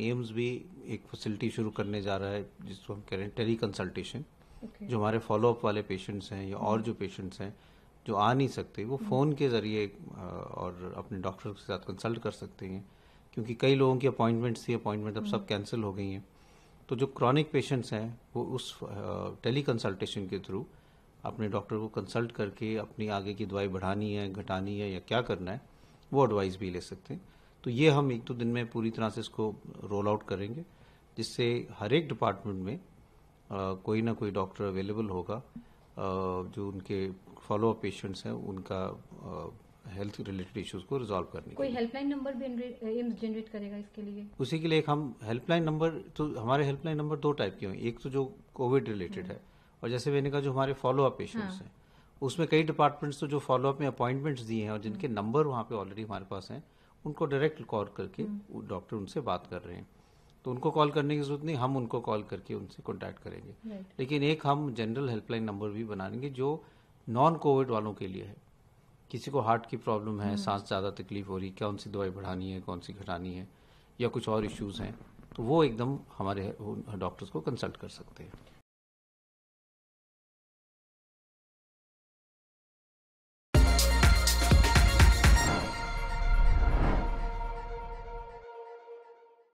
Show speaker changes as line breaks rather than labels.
AIIMS भी एक facility शुरू करने जा रहा है जिसको हम कह रहे हैं टेली कंसल्टेशन okay. जो हमारे फॉलोअप वाले पेशेंट्स हैं या और जो hmm. पेशेंट्स हैं जो आ नहीं सकते वो hmm. फ़ोन के ज़रिए और अपने डॉक्टर के साथ कंसल्ट कर सकते हैं क्योंकि कई लोगों की अपॉइंटमेंट्स थी अपॉइंटमेंट अब सब कैंसिल hmm. हो गई हैं तो जो क्रॉनिक पेशेंट्स हैं वो उस टेली कंसल्टेशन के थ्रू अपने डॉक्टर को कंसल्ट करके अपनी आगे की दवाई बढ़ानी है घटानी है या क्या करना है वो एडवाइस भी ले सकते हैं तो ये हम एक दो दिन में पूरी तरह से इसको रोल आउट करेंगे जिससे हर एक डिपार्टमेंट में आ, कोई ना कोई डॉक्टर अवेलेबल होगा आ, जो उनके फॉलो अप पेशेंट्स हैं उनका हेल्थ रिलेटेड इश्यूज को रिजॉल्व करने कोई हेल्पलाइन नंबर भी जनरेट करेगा इसके लिए उसी के लिए एक हम हेल्पलाइन नंबर तो हमारे हेल्पलाइन नंबर दो टाइप के हैं एक तो जो कोविड रिलेटेड है और जैसे मैंने कहा जो हमारे फॉलो अप पेशेंट्स हैं उसमें कई डिपार्टमेंट्स तो जो फॉलो अप में अपॉइंटमेंट्स दिए हैं और जिनके नंबर हाँ। वहाँ पे ऑलरेडी हमारे पास हैं उनको डायरेक्ट कॉल करके डॉक्टर हम्म। उनसे बात कर रहे हैं तो उनको कॉल करने की जरूरत नहीं हम उनको कॉल करके उनसे कॉन्टैक्ट करेंगे लेकिन एक हम जनरल हेल्पलाइन नंबर भी बना लेंगे जो नॉन कोविड वालों के लिए है किसी को हार्ट की प्रॉब्लम है हम्म। सांस ज़्यादा तकलीफ हो रही है कौन सी दवाई बढ़ानी है कौन सी घटानी है या कुछ और इश्यूज़ हैं तो वो एकदम हमारे डॉक्टर्स को कंसल्ट कर सकते हैं